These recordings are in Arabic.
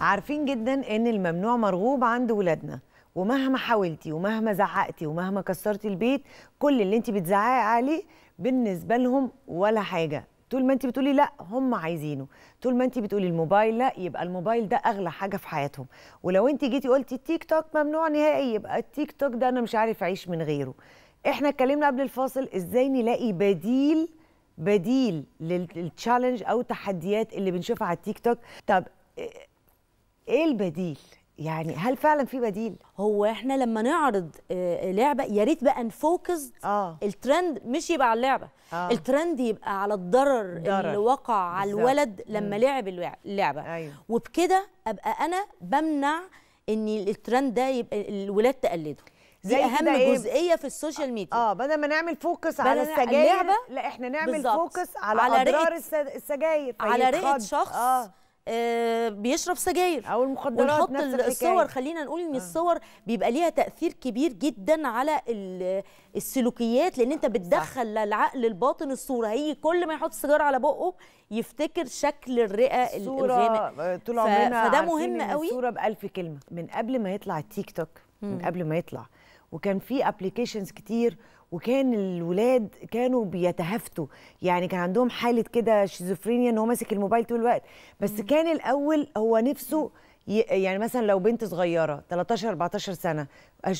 عارفين جدا ان الممنوع مرغوب عند ولادنا ومهما حاولتي ومهما زعقتي ومهما كسرتي البيت كل اللي انت بتزعقي عليه بالنسبه لهم ولا حاجه طول ما انت بتقولي لا هم عايزينه طول ما انت بتقولي الموبايل لا يبقى الموبايل ده اغلى حاجه في حياتهم ولو انت جيتي قلتي التيك توك ممنوع نهائي يبقى التيك توك ده انا مش عارف اعيش من غيره احنا اتكلمنا قبل الفاصل ازاي نلاقي بديل بديل للتشالنج او التحديات اللي بنشوفها على التيك توك طب ايه البديل يعني هل فعلا في بديل هو احنا لما نعرض آه، لعبه يا ريت بقى نفوكس آه. الترند مش يبقى على اللعبه آه. الترند يبقى على الضرر درر. اللي وقع على الولد لما م. لعب اللعبه أيوه. وبكده ابقى انا بمنع ان الترند ده يبقى الولاد تقلده زي دي اهم إيه؟ جزئيه في السوشيال ميديا اه بدل ما نعمل فوكس على السجاير لا احنا نعمل بالزبط. فوكس على, على اضرار السجاير على رئه شخص آه. آه، بيشرب سجاير او المخدرات ونحط نفس الصور خلينا نقول ان آه. الصور بيبقى ليها تاثير كبير جدا على السلوكيات لان انت بتدخل صح. للعقل الباطن الصوره هي كل ما يحط السيجاره على بقه يفتكر شكل الرئه الصورة آه، طول عمرنا فده مهم قوي الصوره بالف كلمه من قبل ما يطلع التيك توك من قبل ما يطلع وكان في ابلكيشنز كتير وكان الولاد كانوا بيتهافتوا يعني كان عندهم حاله كده شيزوفرينيا ان هو ماسك الموبايل طول الوقت بس مم. كان الاول هو نفسه يعني مثلا لو بنت صغيره 13 14 سنه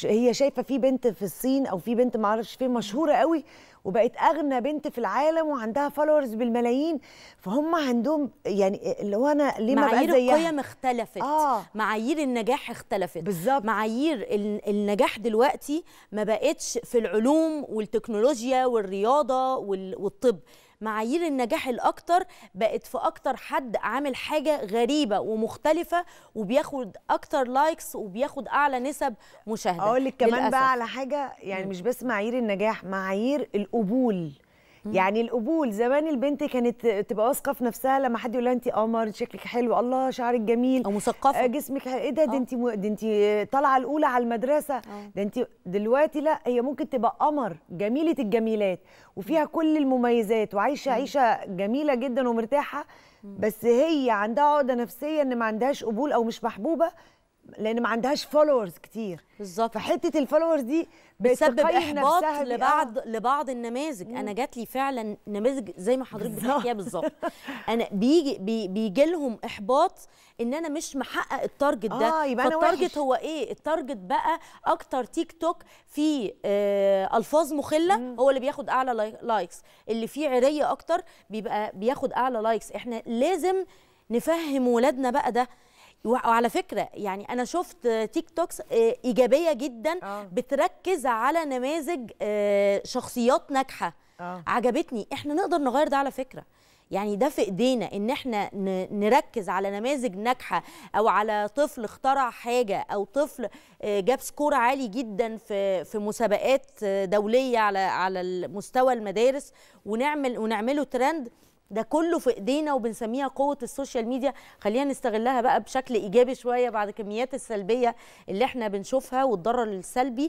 هي شايفه في بنت في الصين او في بنت ما اعرفش فين مشهوره قوي وبقت اغنى بنت في العالم وعندها فولورز بالملايين فهم عندهم يعني اللي هو انا ليه ما بقى معايير القيم اختلفت آه. معايير النجاح اختلفت بالظبط معايير النجاح دلوقتي ما بقتش في العلوم والتكنولوجيا والرياضه والطب معايير النجاح الاكتر بقت في اكتر حد عامل حاجه غريبه ومختلفه وبياخد اكتر لايكس وبياخد اعلى نسب مشاهده اقول لك كمان بقى على حاجه يعني مش بس معايير النجاح معايير القبول يعني القبول زمان البنت كانت تبقى واثقه في نفسها لما حد يقول لها انت قمر شكلك حلو الله شعرك جميل او مثقفه آه، جسمك حلو ايه ده ده آه. انت ده انت طالعه الاولى على المدرسه آه. ده انت دلوقتي لا هي ممكن تبقى قمر جميله الجميلات وفيها كل المميزات وعايشه عيشه جميله جدا ومرتاحه بس هي عندها عقده نفسيه ان ما عندهاش قبول او مش محبوبه لان ما عندهاش فولورز كتير بالظبط فحته الفولورز دي بتسبب احباط لبعض آه. لبعض النماذج مم. انا جات لي فعلا نماذج زي ما حضرتك بتحكيها بالظبط انا بيجي بي بيجي لهم احباط ان انا مش محقق التارجت ده آه يبقى فالتارجت هو ايه التارجت بقى اكتر تيك توك فيه آه الفاظ مخله مم. هو اللي بياخد اعلى لايكس اللي فيه عريه اكتر بيبقى بياخد اعلى لايكس احنا لازم نفهم ولادنا بقى ده وعلى فكره يعني انا شفت تيك توكس آه، ايجابيه جدا آه. بتركز على نماذج آه، شخصيات ناجحه آه. عجبتني احنا نقدر نغير ده على فكره يعني ده في ايدينا ان احنا نركز على نماذج ناجحه او على طفل اخترع حاجه او طفل آه، جاب سكور عالي جدا في في مسابقات دوليه على على مستوى المدارس ونعمل ونعمله ترند ده كله في ايدينا وبنسميها قوه السوشيال ميديا خلينا نستغلها بقى بشكل ايجابي شويه بعد كميات السلبيه اللي احنا بنشوفها والضرر السلبي